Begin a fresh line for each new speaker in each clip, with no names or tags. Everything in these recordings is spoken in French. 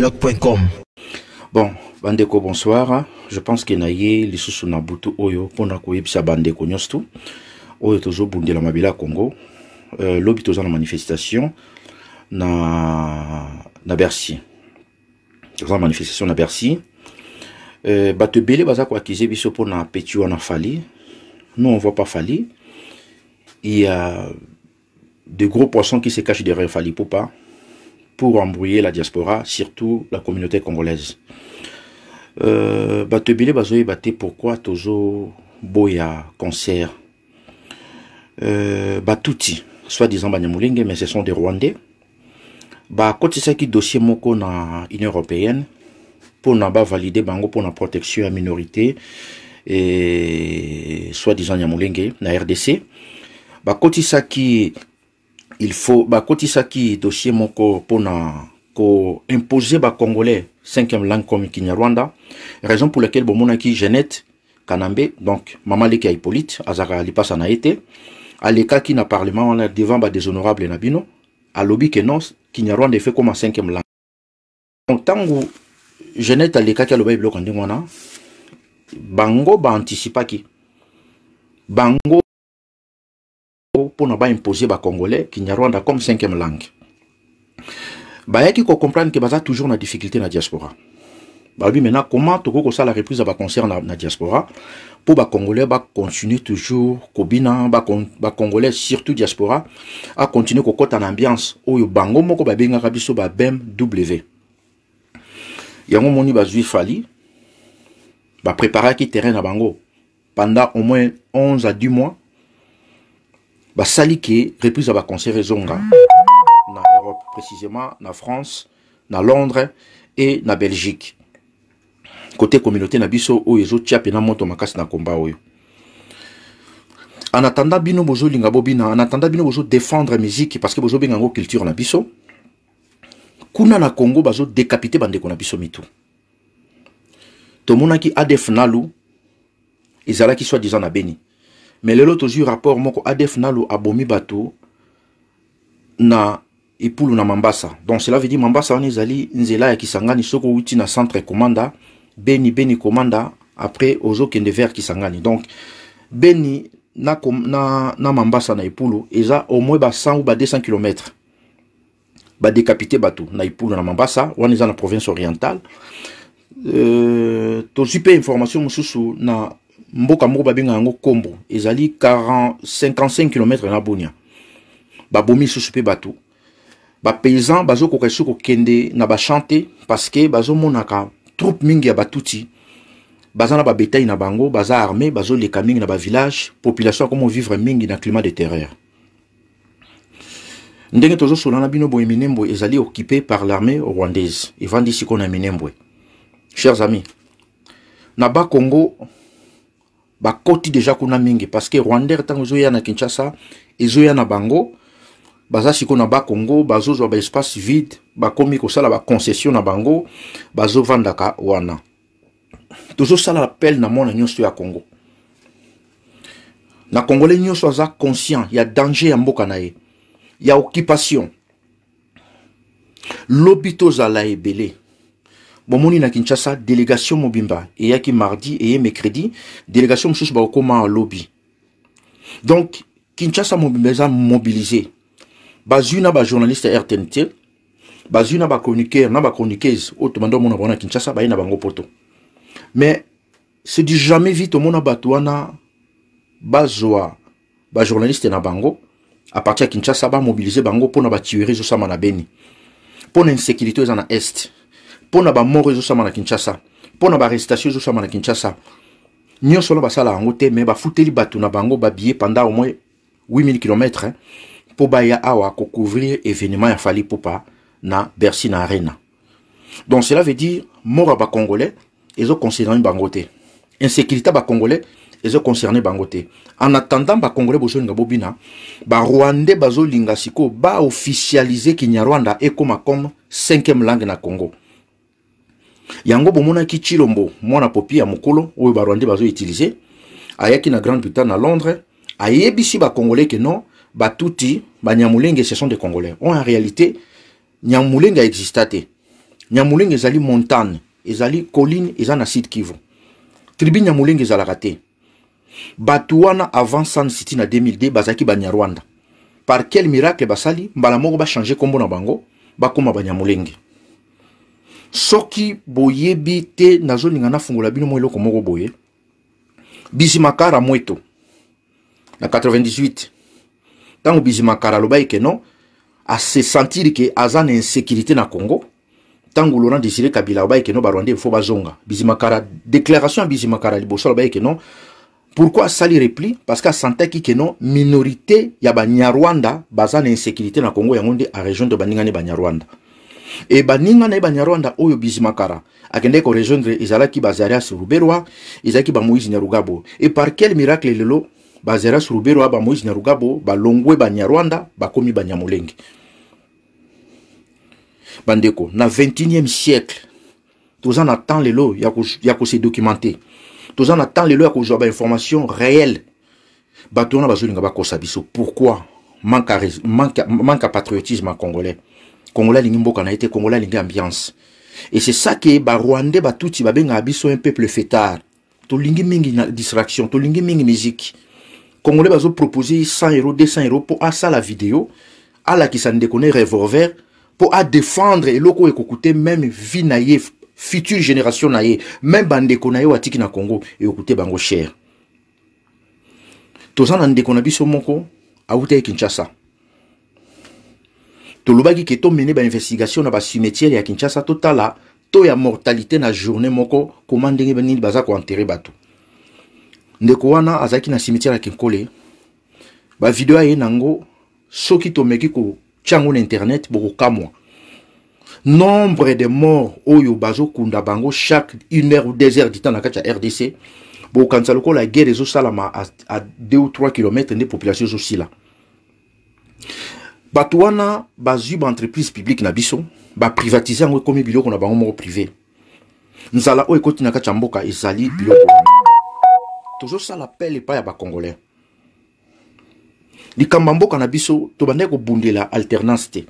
dialogue.com. Bon, bandeko bonsoir. Je pense que naye lisusu na butu oyo pona koyebisa bandeko nyonso tu oyo tozobundela la Mabila Congo. Euh, lobi toza la manifestation na na Bercy. Dans la manifestation na Bercy. Euh, bato ebele baza koakize biso mpona peti wana fali nous on voit pas fali il y a de gros poissons qui se cachent derrière fali pour pas pour embrouiller la diaspora, surtout la communauté congolaise. Euh, Batebile Baté, pourquoi toujours Boya, concert batouti euh, Batuti, soi-disant Banyamulenge, mais ce sont des Rwandais. Bah, c'est qui dossier moko na une Européenne, pour n'a valider bango pour la protection à minorité, et soit disant Nyamulenge, la RDC, bah, côté ça qui il faut bakotisaki dossier moko imposer koimpose bah, congolais cinquième langue comme kinyarwanda raison pour laquelle bomonaki genet kanambe donc mama leki ya hippolyte azalaka lipasa na été te alekaki na parlement wana devant badéshonorable na bino alobi ke non kinyarwanda fait comme cinquième langue donc ntango genette alekaki aloba biloko ndenge wana bango baanticipaki bango mpona baimposer bacongolais Rwanda comme cinquième langue comprendre qu'il y a toujours na difficulté la diaspora lui, bah maintenant comment ça la reprise la baconcert na, la diaspora Congolais, bacongolais continuer toujours kobina congolais surtout diaspora à à kokɔta en ambiance oyo bango moko babengaka biso ba bmw yango moni bazwi fali le terrain na bango pendant au moins 11 à 10 mois Va saliquer, reprise ya baconcert zonga mm. na europe précisément na france na londres et na belgique Côté communauté na biso oyo ezotia pena moto makasi na combat oyo en attendant bino bozolinga bobina en attendant bino défendre musique parce que bozobenga yango culture na biso kuna na congo bazo bande bandeko na biso mitu tomonaki adef nalu qui soit disant na beni me lelo tozwi rapport moko adf nalo abomi bato na epulu na mambasa donc cela veut dire mambasa wana ezali nzela ya kisangani soki outi na centre komanda beni beni komanda après ozokende vers kisangani donc beni na, na, na mambasa na epulu eza au moins ba 100 ou ba 200 km badekapite bato na epulu na mambasa wana eza na province orientale euh, tozwi mpe information mosusu na mboka mboka babengaka yango kombo ezali 55 km na bonia babomi lisusu bateau bato bapaysan bazokoka lisusu kokende na parce que parceke bazomonaka troupe mingi ya batuti baza na bétail na bango baza arme bazoleka mingi na bavillage population akoma vivre mingi na climat de terreur ndenge tozosola na bino boye minembwe ezali occupé par l'armée rwandaise evandi sikoyo na minembwe chers amis na bakongo bakoti deja kuna mingi parce que rwander ntango ezoya na kinshasa ezoya na bango baza sikoyo na bakongo bazozwa baespace vide bakomi kosala baconcession na bango bazovandaka wana tozosala appel na mwana nyonso ya kongo na kongole nyonso aza conscient ya danger ya mboka na ye ya occupation lobi tozala ebele bomoni na kinshasa délégation mobimba eyaki mardi eye mercredi délégation mosusu bakokóma lobi donc kinshasa mobimba eza mobilisé. bazwi na bajournaliste ya rtmt bazwi na bachroniqueur na bachroniqueuse oyo tobanda omona bango na kinshasa baye na bango poto mais c'est du jamais vite omona bato wana bazwa bajournaliste na bango à partir ya kinshasa bamobilize bango na batuerie ezosama na beni pour insécurité oyo eza na este mpo na bamort ezosama na kinshasa mpo na baarrestation ezosama na kinshasa nyonso wana basala yango te me bafuteli bato na bango babille panda au moins 8000 km mpo baya awa kocouvrir événement ya fali pupa na bercy na arena donc cela veut dire mort ya bacongolais ezoconcerne bango te insécurité bacongolais ezoconcerne bango te en attendant bacongolais bozolinga bobina barwandais bazolinga sikoyo baofficialize kinyarwanda ekoma comme cinquième langue na congo yango bomonaki chilombo mwana popi ya mokolo oyo barwandais bazoutilize ayaki na grande bretagne na londres ayebisi bacongolais ke non batuti banyamulenge ce sont des congolais on en réalité nyamulenge aexista te nyamulenge ezali montagne ezali colline eza na sud kivu tribu nyamulenge ezalaka te bato wana avant sun city na 2002 bazalaki banyarwanda par quel miracle basali mbala moko bachange nkombo na bango bakóma banyamulenge soki boyebi te nazolinga nafungola bino mwa eloko moko boye bizimakara mweto na 98 ntango bizimakara alobaki ke non ase sentiri ke aza na insécurité na congo ntango laurent désiré kabila alobaki ke non barwandais fo bazonga bizimakara déclaration ya bizimakara liboso alobaki ke non pourquoi asali repli parce que asantaki ke non minorité ya banyarwanda baza na insécurité na congo yango nde arejoindre baningani banyarwanda ba e baninga na ye banyarwanda oyo bizimakara akendeki korejoindre ezalaki bazarias ruberwa ezalaki bamoïse nyarugabo e par quel miracle lelo bazarias ruberwa bamoïse nyarugabo balongwe banyarwanda bakomi banyamolenge bandeko na 21e siècle toza na temps lelo ya kose documenter toza na temps lelo ya kozwa bainformation réelle bato wana bazolinga bakosa biso pourquoi manque à, manque à, manque à patriotisme en congolais Congolais alingi mboka na été te kongola ambiance Et c'est ça ke barwandais batuti babengaka biso un peuple To lingi mingi na distraction lingi mingi musique congolais proposer 100 euros 200 euros vidéo asala video alakisa ndeko na revolver à défendre et locaux écouter même vie naïf future génération na même meme bandeko na ye atiki na congo écouter bango cher toza na ndeko na biso moko a ye kinshasa tolobaki ke tomene bainvestigation na basumetiere ya kinshasa totala to ya mortalité na journée moko koma ndenge nini baza koenterre bato ndeko wana azalaki na cimetière ya kinkole bavideo aye nango soki tomeki kotia yango na internet bokokamwa nombre de morts oyo bazokunda bango chaque une heure ou deux heures du temps na kati ya rdc bokokanisa lokola guerre ezosalama a 2 ou 3 kilomètre nde population ezosila so bato bazuba entreprise publique na biso baprivatize yango ekómi biloko na bango moko privé nzala oyo ekoti na kati mboka ezali biloko wana tozosala pele epai ya congolais. likambo ya mboka na biso tobandaki bundela alternance te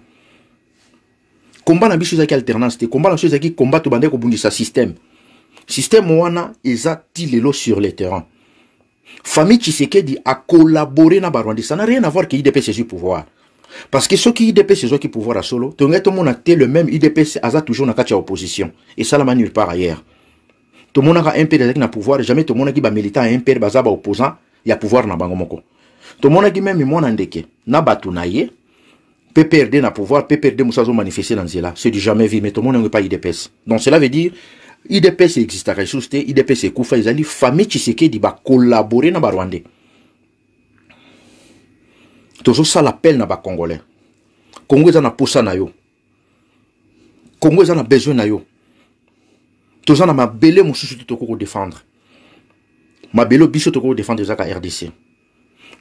komba na biso ezalaki alternance te komba na biso ezalaki komba tobandaki bundisa Système Système wana eza ti lelo sur le terrain famille tshisekedi akolabore na barwandais ça na rien à voir que idps ezwi pouvoir parce que ceux qui IDPC idps qui pouvoir à solo monde a te le même idps a toujours opposition. opposition ça, ça la nulle part ailleurs Tout le monde tomonaka mpr ezalaki na pouvoir jamais qui tout le monde tomonaki bamilitant ya mpr baza y a pouvoir na le monde tomonaki même mwana ndeke na bato il peut perdre na pouvoir pprd mosu manifester dans nzela c'est du jamais vu mais tout le monde n'a pas idps donc cela veut dire idps existaka lisusu te idps ekufa ezali famille qui tshisekedi dans na barwandais tozosala appel na bacongolais kongo eza na posa na yo kongo eza na besoin na yo toza na mabele mosusu te tokoki kodefendre mabele biso tokoki kodefendre eza ka rdc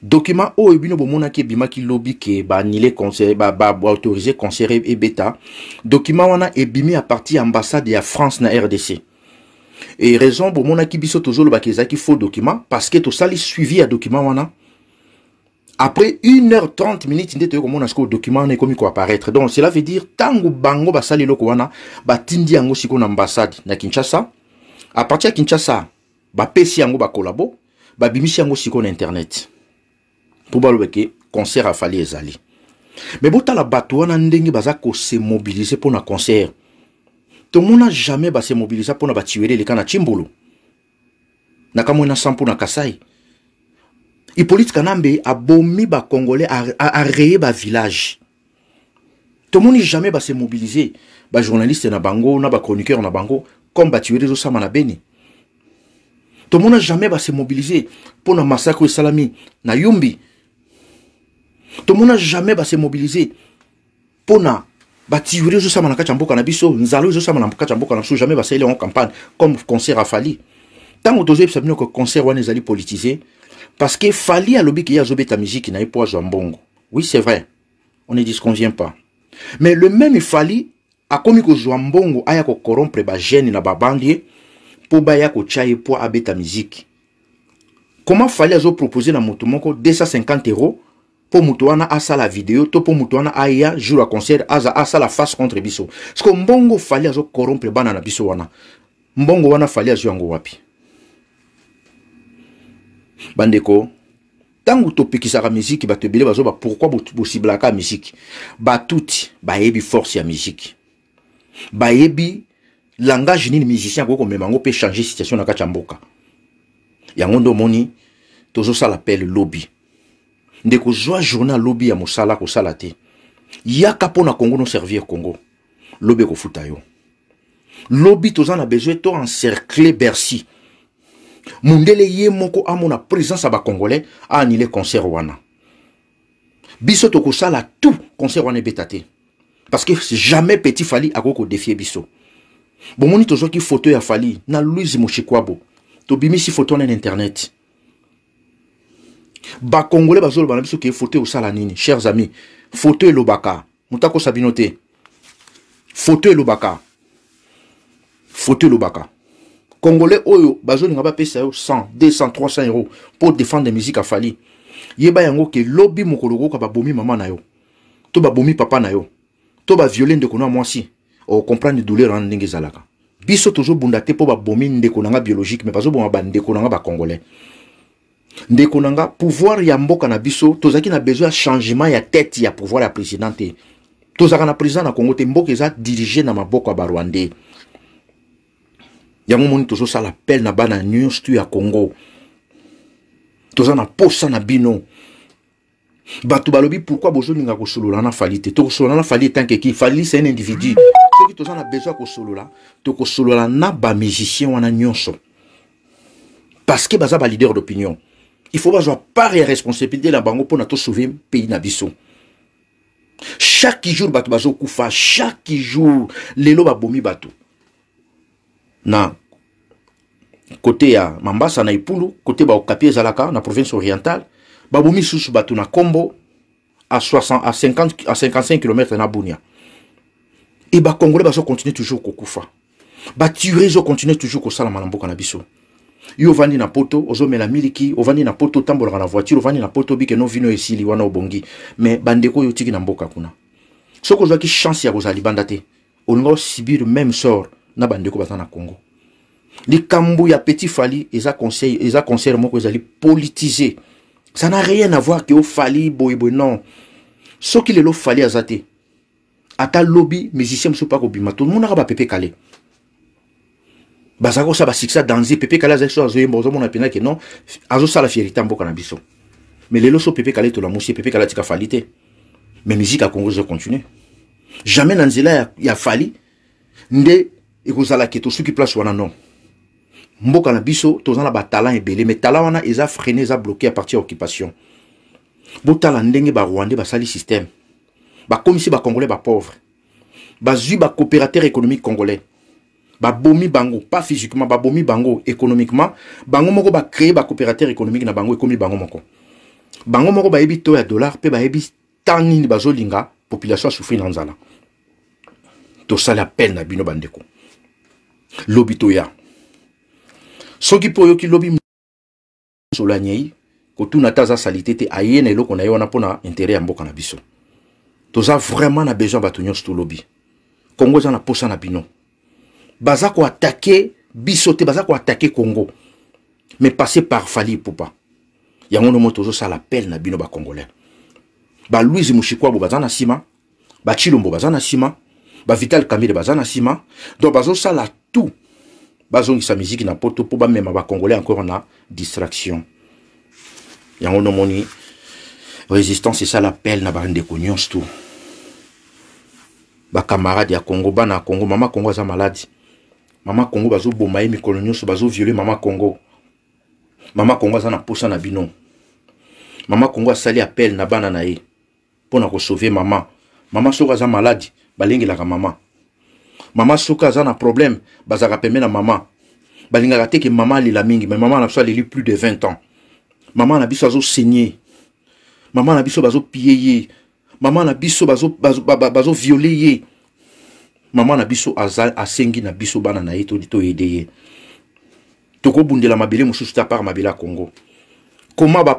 document oyo bino bomonaki ebimaki lobi ke baanile baautorize ba, concert ebeta document wana ebimi a partir ambassade ya france na rdc e raison bomonaki biso tozolobaki ezalaki faux document parce que tosali suivi ya document wana après 1h30 minutes nde toyei komona sikoyo document wana ekomi apparaître. donc cela veut dire tango bango basali eloko wana batindi yango sikoyo na ambassade na kinshasa à partir de kinshasa bapesi yango ba babimisi yango sikoyo na internet Pour ba ke concert afali ezali me la bato wana ndenge baza mobiliser pour na concert Tout n'a jamais mobiliser pour na batiwele le na chimbulu. na kamwena na sampu na kasai hippolyte kanambe village. Tout areye bavillage tomoni jamais mobiliser. Ba journaliste na bango na chroniqueur na bango comme batuere ezosama na beni tomona jamais base mobilize mpona masakre Salami na yumbi tomona jamais base mobilize mpona batuere ezosama na kati ya sama na biso nzalo oyo sama na kati ya mboka na biso jamais aller en campagne comme concert afali ntango tozoyebisa bino que concert wana ezali parce que Fali alobi ki beta musique na musique po pas mbongo. Oui, c'est vrai. On ne disconvient pas. Mais le même Fali a ko kozwa mbongo aya ba gêne na pour ba ya ko chaye po abeta musique. Comment Fali proposer na moto 250 euros pour a sa la vidéo, to pour moto aya jour à concert aza la face contre biso. Parce que mbongo Fali corrompre bana na biso wana. Mbongo wana Fali zo yango wapi? bandeko ntango topekisaka miziki bato ebele bazoba pourkui bosibilaka ya miziki batuti bayebi force ya miziki bayebi langage nini musicien akoki komema yango mpe changer situation na kati ya mboka yango nde omoni tozosala pele lobi ndeko zwa journal lobi ya mosala kosala te yaka mpona congo noservir congo lobi ekofuta yo lobi toza na besoin to encercle bercy mundele ye moko amona présence à congolais a anile concert wana biso sala tout concert wana betate. parce que jamais petit fali akoki défier biso toujours qui photo ya fali na louise moshikwabo tobimisi foto photo na internet congolais baso bana biso ke foto sala nini chers amis photo l'obaka moto sabinote sabinote. Foto photo l'obaka foto l'obaka congolais oyo bazolinga bapesa yo 100 200 300 euro mpo défendre musique afali yeba yango ke lobi mokolo koka babomi mama na yo to babomi papa na yo to baviole ndeko na mwasi ocomprendre douleur wana ndenge ezalaka biso tozobunda te mpo babomi ndeko na nga biologique me bazoboma bandeko na nga bacongolais ndeko na nga pouvoir ya mboka na biso tozalaki na besoin ya changement ya tete ya pouvoir ya président te tozalaka na président na congo te mboka eza dirige na maboko ya barwandais yango moni tozosala pele na bana nyonso tu ya congo toza na posa na bino bato balobi pourkui bozolinga kosolola na fali te tokosolola na fali etanke ki fali c'est un individu soki toza na besoin kosolola tokosolola na bamusicien wana nyonso parce que baza baleader d'opinion il faut bazwa part ya responsabilité na bango mpona tosauve pays na biso chaque jour bato bazokufa chaque jour lelo babomi bato na côté ya mambasa na ipulu kote baokapi ezalaka na province orientale babomi à bato na 50 à 55 km na bunia e bakongole continue toujours kokufa bature continue toujours kosalama na mboka na biso yo ovandi na poto ozomela miliki ovandi na poto otambolaka na voiture ovandi na poto obikeno vino esili wana obongi me bandeko oyo otiki na mboka kuna soki ozwaki chance ya kozala libanda te olinga osibir même sort na bandeko baza na congo likambo ya petit fali eza conseil eza concert moko ezali politisé. ça n'a rien à voir au fali boy boy non soki lelo fali aza ata lobby musicien mosusu mpa kobima tomonaka bapepe ça bazalaka kosala basuccès danse pepe kale azalaki so azoyemba ozomona mpena que non la fierté mboka na biso mais lelo so pepe kale tolamusi pepe calé atika fali te mais musique à congo je continue jamais dans ya, ya fali nde ekozala ke tosuki place wana non mboka na biso toza na batalent ebele mais talent wana eza freine eza bloqué à partir ya occupation botala ndenge barwandais basali système bakomisi bacongolais bapauvre bazwi coopérateur économique congolais babomi bango pas physiquement babomi bango économiquement bango moko ba coopérateur économique na bango ekomi bango moko bango moko bayebi to ya dollar mpe bayebi tan nini bazolinga population asouffrir na nzala tosali peine na bino bandeko lobi toya soki mpe oyoki lobi solo anyei kotuna ta aza salite te aye na eloko na ye wana mpo na intere ya mboka na biso toza vraiment na besoin bato nyonso tolobi kongo eza na posa na bino baza koatake biso te baza koatake kongo mais passe par fali epupa yango ndo mo tozosala appel na bino bacongolais balouise moshikwa bo baza na nsima bachilombo baza na nsima bavital kamire baza na nsima donc bazosala tout bazongisa miziki na poto mpo bamema bacongolais encore na distraction yango nomoni résistance esala pele na bandeko nyonso tout bacamarade ya congo bana ya congo mama congo aza maladi mama congo bazoboma ye mikolo nyonso bazoviole mama congo mama congo aza na posa na bino mama congo asali apele na bana na ye mpo na kosauve mama mama soko aza maladi la mama mama soki aza na problème bazalaka pembe na mama balingaka te ke mama alela mingi mais mama na biso aleli plus de 20 ans mama na biso saigné. mama na biso bazopie ye mama na biso bazoviole ye mama na biso asengi na biso bana na ye toyede ye bundela mabele mosusu te apart mabele ya congo koma ba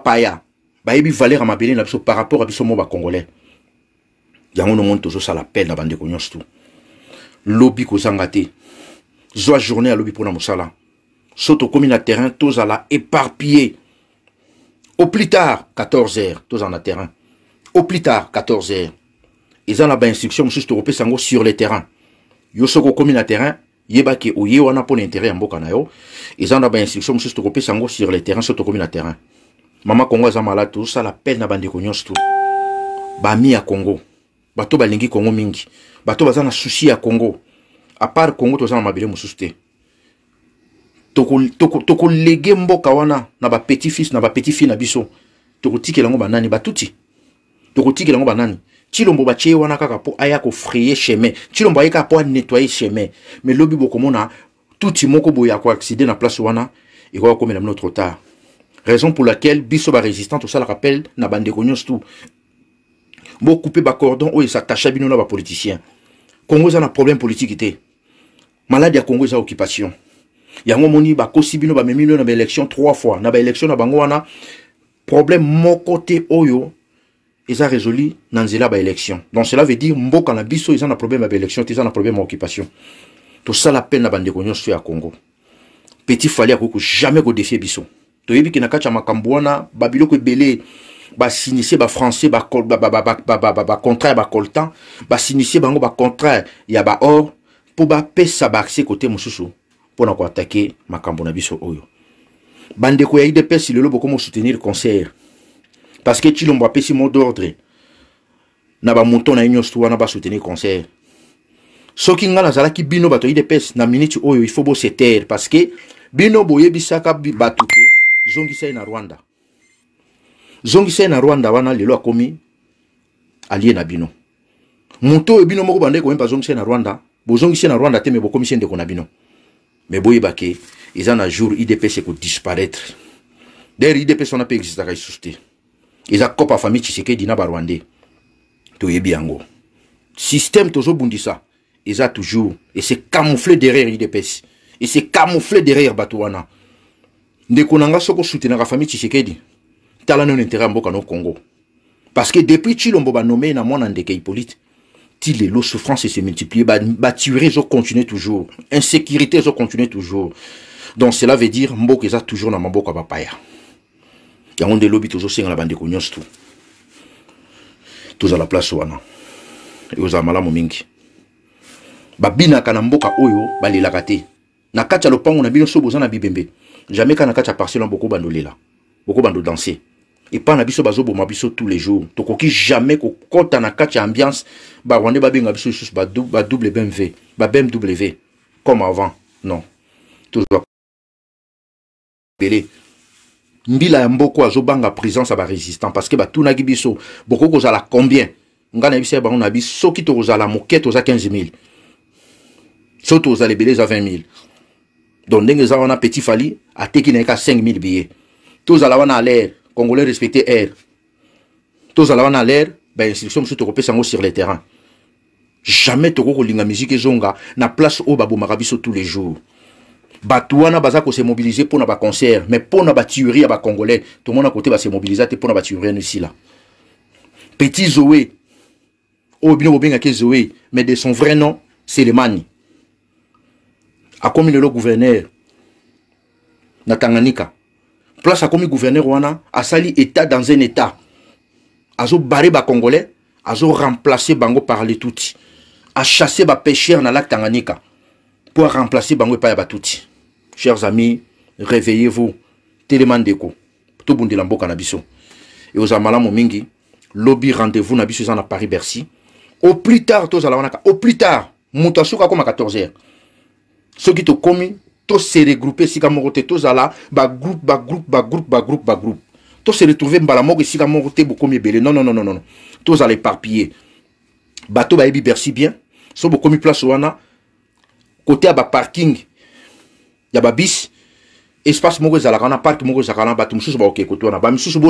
bayebi valeur ya mabele na biso par rapport à biso mo congolais yango no ça la peine na bandeko nyonso tout lobi ko te zwa journée à alobi mpona soto so tokómi na terrain tous à la éparpillé au plus tard 14 h tous en terrain au plus tard 14 h heures la na bainstruction mosusu tokopesa sango sur le terrain yo soki okómi na terrain yeba ke oye wana mpona intérêt en mboka na yo eza na bainstruction mosusu tokopesa yango sur le terrain soto tokómi na terrain maman Congo est malade ça peine na bandeko bande tu bami à Congo bato balingi kongo mingi bato baza na susi ya kongo apart kongo toza na mabele mosusu te tokolege toko, toko mboka wana na bapetit fils na bapetit fille na biso tokotikela yango banani batuti tokotikela yango banani tilombo batie wana kaka mpo aya kofraye chemin tilombo aye kaka mpo anetoye chemin me lobi bokomona tuti moko boye akoakside na place wana ekoka komela mino trop tard raison pour laquelle biso barésistant tosalaka appel na bandeko nyonso tu bokoupe bacordon oyo esatacha bino na politicien Congo eza na problème politique était malade ya Congo eza occupation yango omoni bakosi bino bamemi bino na élection trois fois na élection na bango problème mon côté oyo oh, a résolu na nzela ya élection donc cela veut dire mboka na biso a na problème ya élection ils a na problème ya occupation la peine na bandeko sur à Congo petit fallait akoki jamais kodefie biso toyebi ke na kati ya makambo wana babiloko français Ba ba basinise ba bacontraire Ba basinise bango contraire ya ba ba côté baakse kote mosusu mpona ma makambo na biso oyo bande ko ya si lelo bokoma soutenir concert parce que tilombo apesi mot d'ordre na monton na ye nyonso n'a ba soutenir concert soki ngai ki bino bato ya pes na minute oyo faut bosetere parce que bino bisaka bisaka zone Zongi ye na rwanda zongisa ye na rwanda wana lelo akomi alie na bino moto oyo bino moko bandeko oyemba azongisa ye na rwanda bozongisi ye na rwanda te me bokomisi ye ndeko na bino me boyeba ke eza na jour idps ekodisparaitre dere idps wana mpe existaka lisusu te eza kopa famille tshisekedi na barwandais toyebi yango système tozobundisa eza toujours ese camoufle derrière idps ese camoufle derrière bato wana ndeko na nga soko soutenaka famille tshisekedi tala intérêt à mboka congo parce que depuis ti ba nommé na mwana ndeke hippolyte ti lots souffrance se multiplie batuere continuer toujours insécurité continue toujours donc cela veut dire mboka a toujours na maboko ya bapaya se bande la Tout Tous à la place wana qui a Babina mboka oyo balila un na qui ya lopango na bino so boza na bibembe Jamais kaka na beaucoup là, danser. Et pas na biso boma biso tous les jours to ki jamais kokɔta na kati ba ambiance ba babenga biso double BMW ba BMW comme avant non toujours belé mbila ya mboko azobanga présence ya résistant parce que batunaki biso bokoki kozala combien ngai nayebi sai bango na biso soki tokozala moke toza 15 000 soto tokozala ebele eza 20 000 donc ndenge eza un petit fali ateki na ka 5 000 la wana a l'air congolais respecter air tozala à l'air bainstruction mosusu tokopesa haut sur le terrain jamais linga musique Zonga na place au babou biso tous les jours bato se mobilisé pour n'a pas concert mais pour à congolais tout n'a le monde à côté va kote base pour te rien ici là. petit zoé bien bino que zoé mais de son vrai nom c'est le a comme le gouverneur na tanganyika place à commis gouverneur wana asali état dans un état congolais, azo remplacer bango par les chasser ba pêcheurs na lac tanganyika pour remplacer bango remplacer les toutis. chers amis réveillez-vous telema tout tout mboka na Et aux malamu mingi lobby rendez-vous na biso paris bercy au plus tard au plus tard moto asoki à 14 h qui te commis, se regroupe esika moko te tozala bagroupe bagroupe bagroupe bagroupe bagroupe tose retrouve mbala moko esika moko te bokomi ebele non non non non tozala éparpillé bato bayebi bercy bien so bokomi place wana kote ya baparking ya babis espace moko ezalaka wana parke moko ezalaka wana bato mosusu baoke kote wana bamisusu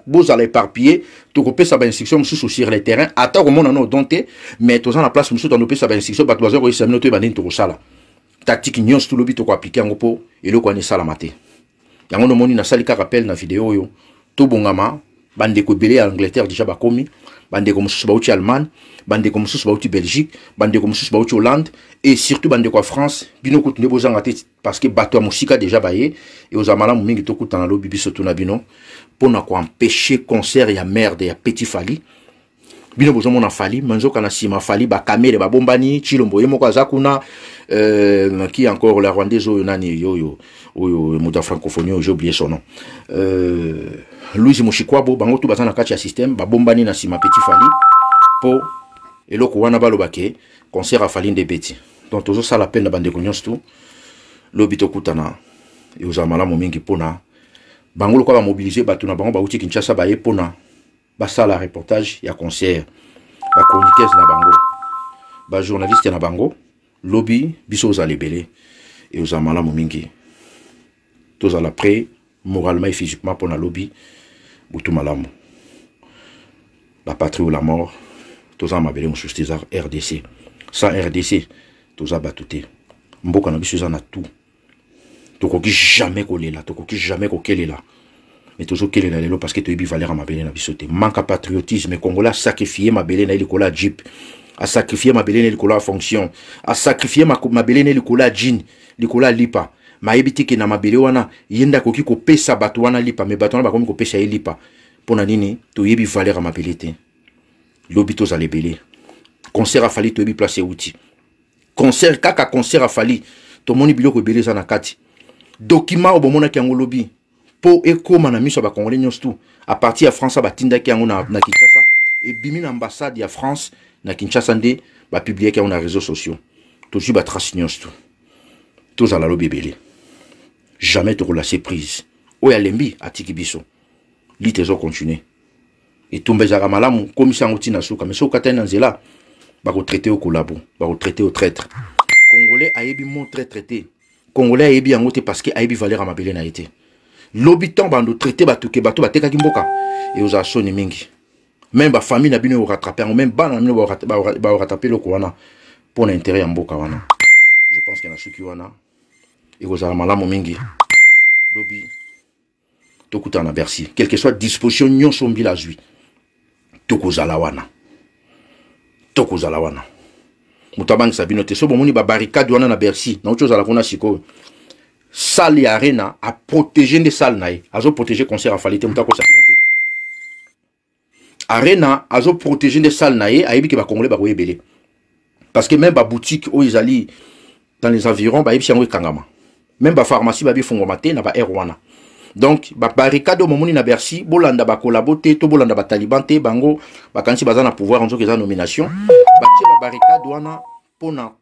bozala éparpillé tokopesa bainstruction mosusu sur le terrain ata komona no don te mais toza na place mosusu tandopesa bainstruction bato bazwa koyesa bino to yeba ndeni tokosala tactique nyonso tolobi tokoaplike et mpo eloko wana esalama te yango na sali ka rappel na video oyo bande bandeko ebele ya angleterre déjà bande bakomi bandeko mosusu bauti allemagne bandeko mosusu bauti belgique bande bandeko mosusu bauti hollande et surtout bande ko france bino kutu nde bozanga te bato ya mosika deja baye e ozala malamu mingi tokutana lobi biso to na bino pour na empêcher concert ya merde ya petit fali bino bozomona fali manzoka na nsima fali bakamere babombani chilombo ye moko aza kuna euh, qui encore la rwandaise oyo nani oyo oyo moto ya francophonie oyo joblie son nom euh, louise moshikwabo bango tu baza na kati ya système babombani na nsima petit fali mpo eloko wana balobake concert afali nde beti donc tozosala pene na bandeko nyonso tu lobi tokutana ekozala malamu mingi mpona bango lokola bamobilize bato na bango bauti kinshasa baye mpona basala reportage ya concert bachroniqueuse na bango bajournaliste na bango lobi biso ozala ebele e ozala malamu mingi tozala prêt moralement et physiquement mpo na lobi butu malamu bapatrie ou la mort toza mabele mosusu te eza rdc sans rdc toza bato te mboka na biso eza na tout tokoki jamais kolela tokoki jamais kokelela me tozokelela lelo parceke toyebi valeur ya mabele na biso te manka patriotisme kongola asakrifie mabele na ye likolo ya jeep asakrifie mabele na ye likolo ya fonction asakrifie mabele na ye likolo ya jine likolo ya lipa mayebi teke na mabele wana ye nde akoki kopesa bato wana lipa me bato wana bakomi kopesa ye lipa mpo na nini toyebi valeur ya mabele te lobi tozala ebele concert afali toyebi place euti concert kaka concert afali tomoni biloko ebele eza na kati document oyo bomonaki yango lobi mpo ekóma na miso ya bacongolais nyonso tu apartir ya france batindaki yango na, na kinshasa ebimi na ambassade ya france na kinshasa nde bapubliaki yango na réseau sociaux tozwi batrace nyonso tu tozala lobi ebele jamais tokolase prise oyo alembi atiki biso lite ezocontinue etumba ezalaka malamu komisa yango ntina suka me soki okatani na nzela bakotraite yo kolabo bakotraite yo traître congolais ayebi mo traître te congolais ayebi yango te parce que ayebi valeur ya mabele na ye te lobi ntango traité traite bato batekaki mboka et mingi meme famille na rattraper. même na bino rattrapé, le pour ya mboka wana je pense a na wana mingi lobi na Quelle que soit disposition ils mbila azwi tokozala wana tokozala wana moto abangisa te so wana na bercy la kuna sale ya arena aprotege nde sale na ye protégé concert afali te motu akosakino te arena protégé de sale naï, ye ba ke ba bakoya belé. parce que même baboutique ils izali dans les environs bayebisi yango kangama même ba pharmacie bapharmacie babifungwama te na ba erwana. donc babarikade oyo momoni na bercy bolanda ba te to bolanda bataliban te bango ba kansi na pouvoir nzoki eza nomination ba ba barricade wana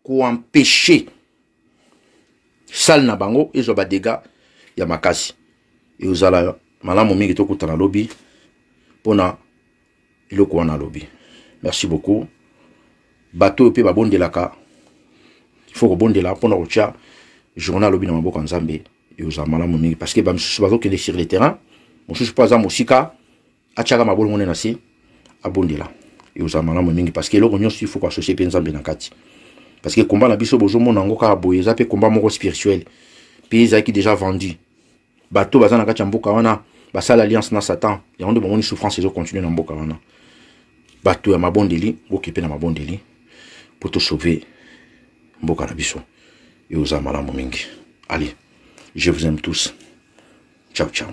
ko empêcher. sale na bango ezwa badega ya makasi ekozala malamu mingi tokutana lobi mpona eloko wana alobi merci beaucoup bato oyo mpe babondelaka ifo kobondela mpona kotia journal alobi na maboko ya nzambe ekozala malamu mingi parceke bamisusu bazokende sur le terrain mosusu mpo aza mosika atiaka mabolongo nde na se abondela ekozala malamu mingi parceke eloko nyonso ifo koasosie mpe nzambe na kati parce que combat na biso bozomona combat moko spirituel déjà vendu bato bazana ka kati wana ba alliance na satan yango de bamoni souffrance continuer na mboka wana bato ya mabondeli okepe na mabondeli te sauver mboka na biso aux mingi allez je vous aime tous ciao ciao